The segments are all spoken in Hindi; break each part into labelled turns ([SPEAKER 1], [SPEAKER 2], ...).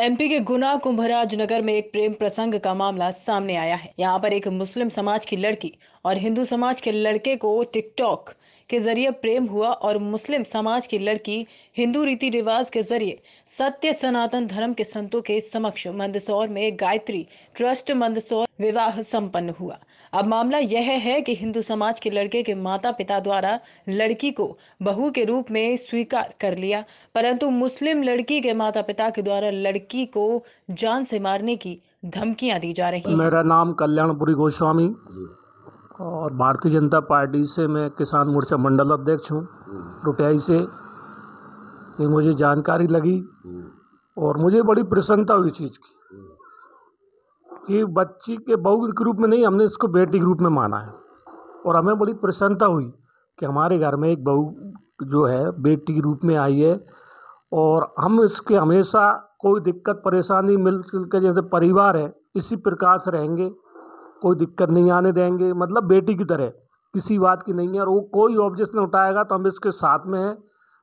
[SPEAKER 1] एमपी के गुना कुंभराज नगर में एक प्रेम प्रसंग का मामला सामने आया है यहाँ पर एक मुस्लिम समाज की लड़की और हिंदू समाज के लड़के को टिकटॉक के जरिए प्रेम हुआ और मुस्लिम समाज की लड़की हिंदू रीति रिवाज के जरिए सत्य सनातन धर्म के संतों के समक्ष मंदसौर में गायत्री ट्रस्ट मंदसौर विवाह संपन्न हुआ अब मामला यह है कि हिंदू समाज के लड़के के माता पिता द्वारा लड़की को बहू के रूप में स्वीकार कर लिया परंतु मुस्लिम लड़की के माता पिता के द्वारा लड़की को जान से मारने की धमकियां दी जा रही मेरा
[SPEAKER 2] नाम कल्याणपुरी गोस्वामी और भारतीय जनता पार्टी से मैं किसान मोर्चा मंडल अध्यक्ष हूँ रुटियाई से ये मुझे जानकारी लगी और मुझे बड़ी प्रसन्नता हुई चीज़ की कि बच्ची के बहू के रूप में नहीं हमने इसको बेटी के रूप में माना है और हमें बड़ी प्रसन्नता हुई कि हमारे घर में एक बहू जो है बेटी के रूप में आई है और हम इसके हमेशा कोई दिक्कत परेशानी मिल जुल के जैसे परिवार है इसी प्रकार से रहेंगे कोई दिक्कत नहीं आने देंगे मतलब बेटी की तरह किसी बात की नहीं है और वो कोई ऑब्जेक्शन उठाएगा तो हम इसके साथ में हैं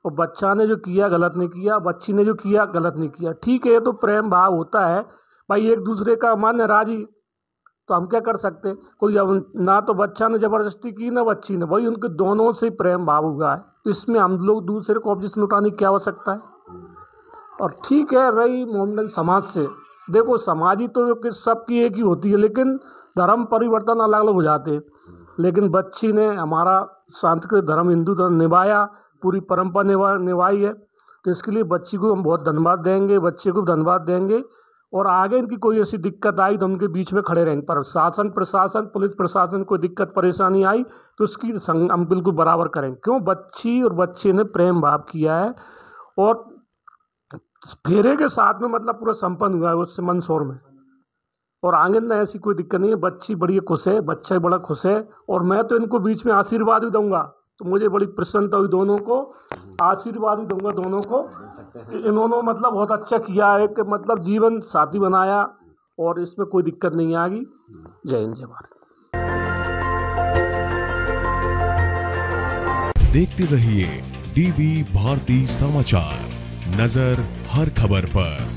[SPEAKER 2] और बच्चा ने जो किया गलत नहीं किया बच्ची ने जो किया गलत नहीं किया ठीक है तो प्रेम भाव होता है भाई एक दूसरे का मान्य राजी तो हम क्या कर सकते कोई अब ना तो बच्चा ने ज़बरदस्ती की ना बच्ची ने भाई उनके दोनों से प्रेम भाव हुआ है इसमें हम लोग दूसरे को ऑब्जेक्शन उठाने की क्या हो सकता है और ठीक है रही मोहम्मद समाज से देखो समाजी तो सबकी एक ही होती है लेकिन धर्म परिवर्तन अलग अलग हो जाते लेकिन बच्ची ने हमारा सांस्कृतिक धर्म हिंदू धर्म निभाया पूरी परंपरा निभा निभाई है तो इसके लिए बच्ची को हम बहुत धन्यवाद देंगे बच्चे को धन्यवाद देंगे और आगे इनकी कोई ऐसी दिक्कत आई तो उनके बीच में खड़े रहेंगे पर शासन प्रशासन पुलिस प्रशासन कोई दिक्कत परेशानी आई तो उसकी हम बिल्कुल बराबर करेंगे क्यों बच्ची और बच्चे ने प्रेम भाव किया है और फेरे के साथ में मतलब पूरा संपन्न हुआ है उस मंदसौर में और आंगन में ऐसी कोई दिक्कत नहीं है बच्ची बड़ी खुश है बच्चा बड़ा खुश है और मैं तो इनको बीच में आशीर्वाद भी दूंगा तो मुझे बड़ी प्रसन्नता हुई दोनों को आशीर्वाद भी दूंगा दोनों को कि इन्होंने मतलब बहुत अच्छा किया है कि मतलब जीवन साथी बनाया और इसमें कोई दिक्कत नहीं आएगी जय हिंद जय भारत देखते रहिए डीबी भारती समाचार नजर हर खबर पर